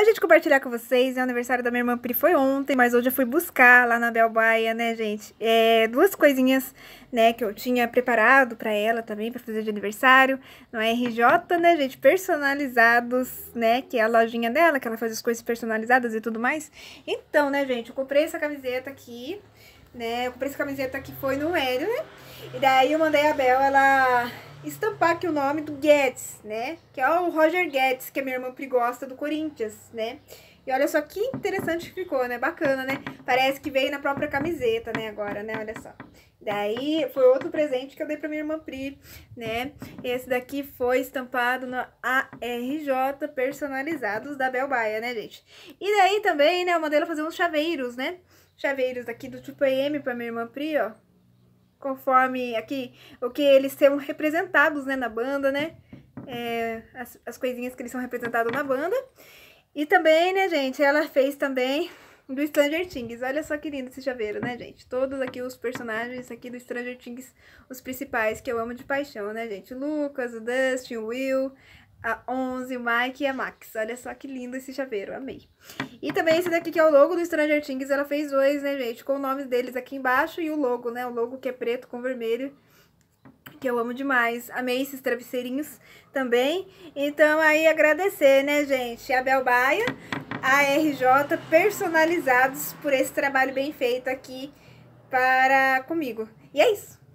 a gente compartilhar com vocês. Né? O aniversário da minha irmã Pri foi ontem, mas hoje eu fui buscar lá na Belbaia, né, gente? É, duas coisinhas, né, que eu tinha preparado para ela também, para fazer de aniversário. No RJ, né, gente? Personalizados, né? Que é a lojinha dela, que ela faz as coisas personalizadas e tudo mais. Então, né, gente? Eu comprei essa camiseta aqui, né? Eu comprei essa camiseta que foi no Hélio, né? E daí eu mandei a Bel, ela estampar aqui o nome do Guedes, né? Que é o Roger Guedes, que a minha irmã Pri gosta do Corinthians, né? E olha só que interessante que ficou, né? Bacana, né? Parece que veio na própria camiseta, né? Agora, né? Olha só. Daí foi outro presente que eu dei pra minha irmã Pri, né? Esse daqui foi estampado no ARJ Personalizados da Belbaia, né, gente? E daí também, né? Eu mandei ela fazer uns chaveiros, né? Chaveiros aqui do tipo AM pra minha irmã Pri, ó conforme aqui o que eles são representados né, na banda, né? É, as, as coisinhas que eles são representados na banda. E também, né, gente, ela fez também do Stranger Things. Olha só que lindo esse chaveiro, né, gente? Todos aqui os personagens aqui do Stranger Things, os principais que eu amo de paixão, né, gente? O Lucas, o Dustin, o Will, a 11, Mike e a Max. Olha só que lindo esse chaveiro, amei. E também esse daqui que é o logo do Stranger Things, ela fez dois, né, gente? Com o nome deles aqui embaixo e o logo, né? O logo que é preto com vermelho, que eu amo demais. Amei esses travesseirinhos também. Então, aí, agradecer, né, gente? A Bel a RJ, personalizados por esse trabalho bem feito aqui para comigo. E é isso!